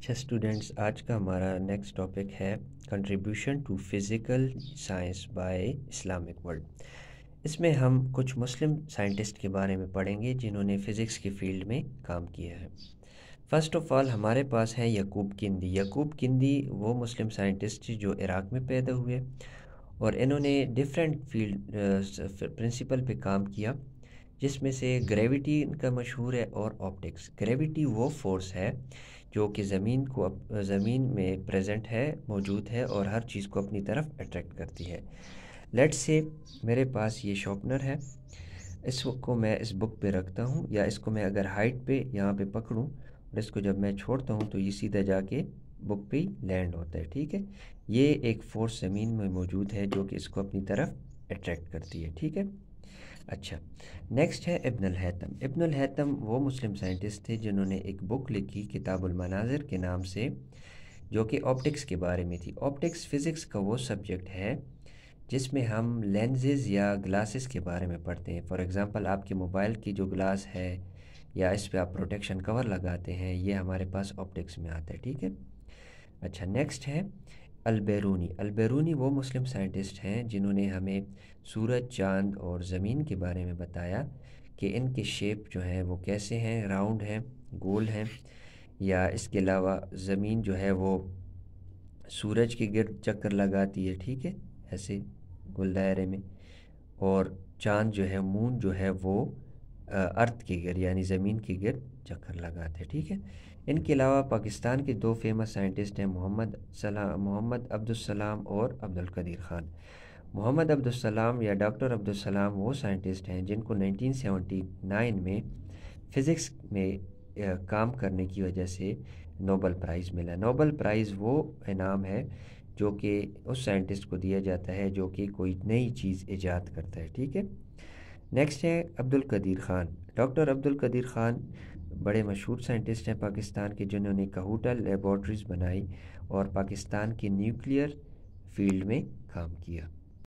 अच्छा स्टूडेंट्स आज का हमारा नेक्स्ट टॉपिक है contribution to physical science by Islamic world इसमें हम कुछ मुस्लिम साइंटिस्ट के बारे में पढ़ेंगे जिन्होंने फ़िज़िक्स की फील्ड में काम किया है फ़र्स्ट ऑफ़ ऑल हमारे पास है यकूब किंदी यकूब किंदी वो मुस्लिम साइंटिस्ट जो इराक़ में पैदा हुए और इन्होंने डिफरेंट फील्ड प्रिंसिपल पे काम किया जिसमें से ग्रेविटी इनका मशहूर है और ऑप्टिक्स ग्रेविटी वो फोर्स है जो कि ज़मीन को ज़मीन में प्रेजेंट है मौजूद है और हर चीज़ को अपनी तरफ अट्रैक्ट करती है लेट से मेरे पास ये शॉपनर है इस को मैं इस बुक पे रखता हूँ या इसको मैं अगर हाइट पे यहाँ पे पकड़ूँ और इसको जब मैं छोड़ता हूँ तो ये सीधा जाके बुक पे लैंड होता है ठीक है ये एक फोर्स ज़मीन में मौजूद है जो कि इसको अपनी तरफ अट्रैक्ट करती है ठीक है अच्छा नेक्स्ट है इब्न हैतम इब्न हैतम वो मुस्लिम साइंटिस्ट थे जिन्होंने एक बुक लिखी किताबुल मनाजिर के नाम से जो कि ऑप्टिक्स के बारे में थी ऑप्टिक्स फ़िज़िक्स का वो सब्जेक्ट है जिसमें हम लेंजेज़ या ग्लासेस के बारे में पढ़ते हैं फॉर एग्ज़ाम्पल आपके मोबाइल की जो ग्लास है या इस पर आप प्रोटेक्शन कवर लगाते हैं ये हमारे पास ऑप्टिक्स में आता है ठीक है अच्छा नेक्स्ट है अलबैरूनी अलबैरूनी वो मुस्लिम साइंटिस्ट हैं जिन्होंने हमें सूरज चांद और ज़मीन के बारे में बताया कि इनके शेप जो हैं वो कैसे हैं राउंड हैं गोल हैं या इसके अलावा ज़मीन जो है वो सूरज के गिरद चक्कर लगाती है ठीक है ऐसे गोल दायरे में और चांद जो है मून जो है वो अर्थ के गिर यानी ज़मीन के गिर चक्कर लगाते हैं ठीक है इनके अलावा पाकिस्तान के दो फेमस साइंटिस्ट हैं मोहम्मद सलाम मोहम्मद अब्दुलसलाम और अब्दुल कदीर ख़ान मोहम्मद अब्दुलसलाम या डॉक्टर अब्दुलसलाम वो साइंटिस्ट हैं जिनको 1979 में फ़िज़िक्स में काम करने की वजह से नोबल प्राइज़ मिला नोबल प्राइज़ वो इनाम है जो कि उस साइंटिस्ट को दिया जाता है जो कि कोई नई चीज़ ईजाद करता है ठीक है नेक्स्ट है अब्दुल कदीर ख़ान डॉक्टर अब्दुल कदीर ख़ान बड़े मशहूर साइंटिस्ट हैं पाकिस्तान के जिन्होंने कहूटा लेबॉर्ट्रीज़ बनाई और पाकिस्तान के न्यूक्लियर फील्ड में काम किया